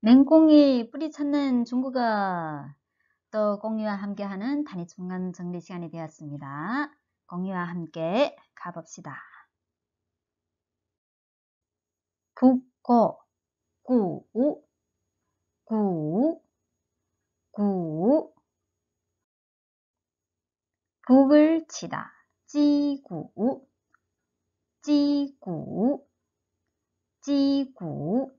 맹꽁이 뿌리찾는 중국어 또 공유와 함께하는 단위 중간 정리 시간이 되었습니다. 공유와 함께 가봅시다. 북고 구우 구우 구우 북을 치다 찌구 찌구 찌구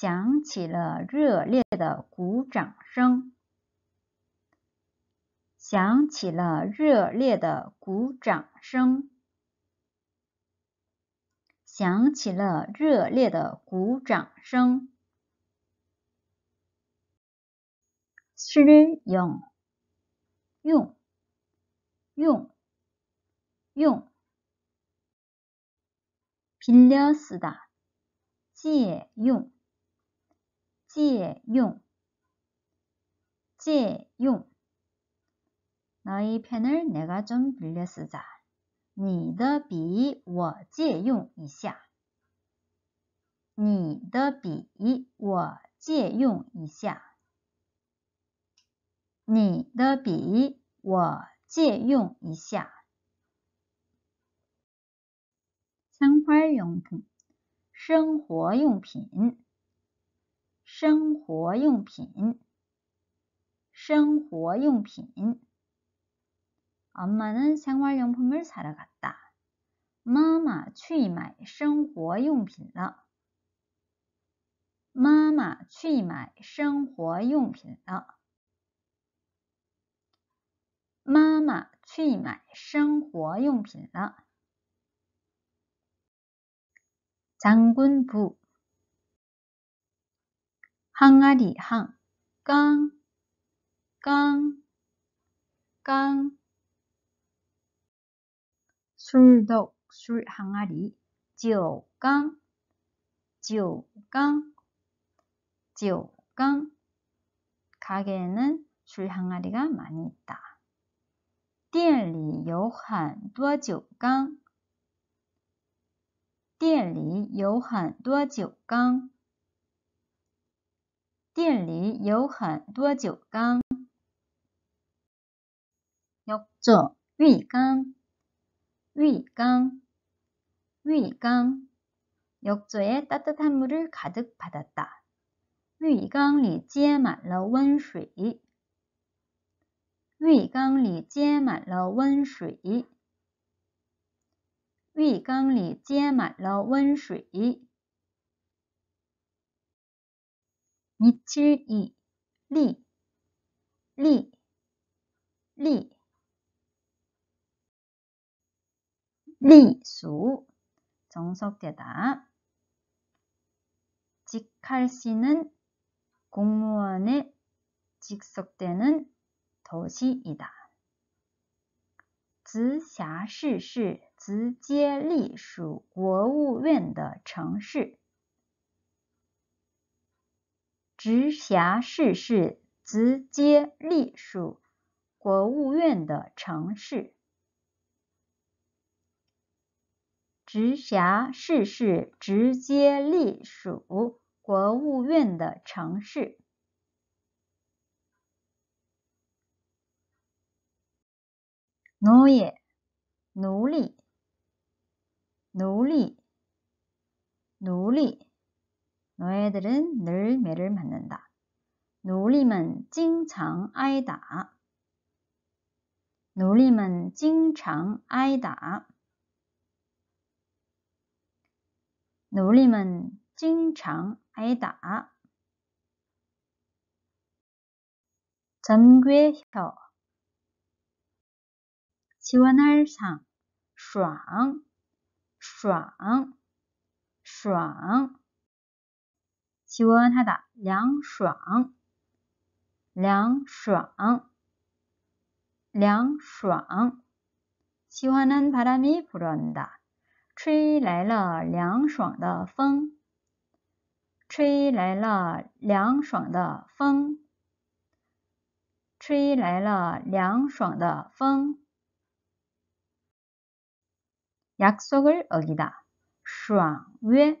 响起了热烈的鼓掌声。响起了热烈的鼓掌声。响起了热烈的鼓掌声。诗用用用用拼了死的借用。借用，借用。你的笔我借用一下。你的笔我借用一下。你的笔我借用一下。生活用品，生活用品。生活用品，生活用品啊，我们相关用品们查了嘎哒。妈妈去买生活用品了，妈妈去买生活用品了，妈妈去买生活用品了。장군부 항아리 항, 깡, 깡, 깡. 술독 술 항아리, 지오깡, 지오깡, 지오깡. 가게에는 술 항아리가 많이 있다. 店里有很多酒缸。店里有很多酒缸。店里有很多酒缸。浴缸、浴缸、浴缸，浴座里暖暖的水被装满了。浴缸里接满了温水。浴缸里接满了温水。浴缸里接满了温水。 미칠 이, 리, 리, 리, 리수. 정석 대답. 직할 씨는 공무원의 직속되는 도시이다. 直辖市是直接隶属国务院的城市。直辖市是直接隶属国务院的城市。直辖市是直接隶属国务院的城市。农业，奴隶，奴隶，奴隶。 너희들은 늘 매를 맞는다. 놀이만 찡창 아이다. 놀이만 찡창 아이다. 놀이만 찡창 아이다. 전괴혀 시원할 상, 쌍, 쌍, 쌍. 气温它的凉爽，凉爽，凉爽。喜欢南帕拉米普拉的，吹来了凉爽的风，吹来了凉爽的风，吹来了凉爽的风。약속을어기 다， 爽约。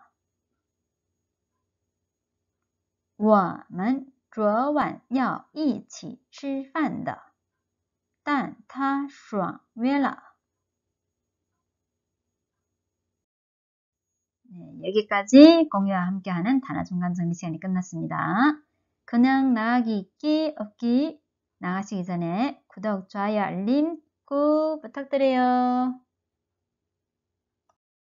我们昨晚要一起吃饭的，但他爽约了。 여기까지 공유와 함께하는 단어 중간 정리 시간이 끝났습니다. 그냥 나가기 있기 없기 나가시기 전에 구독, 좋아요, 알림 꾹 부탁드려요.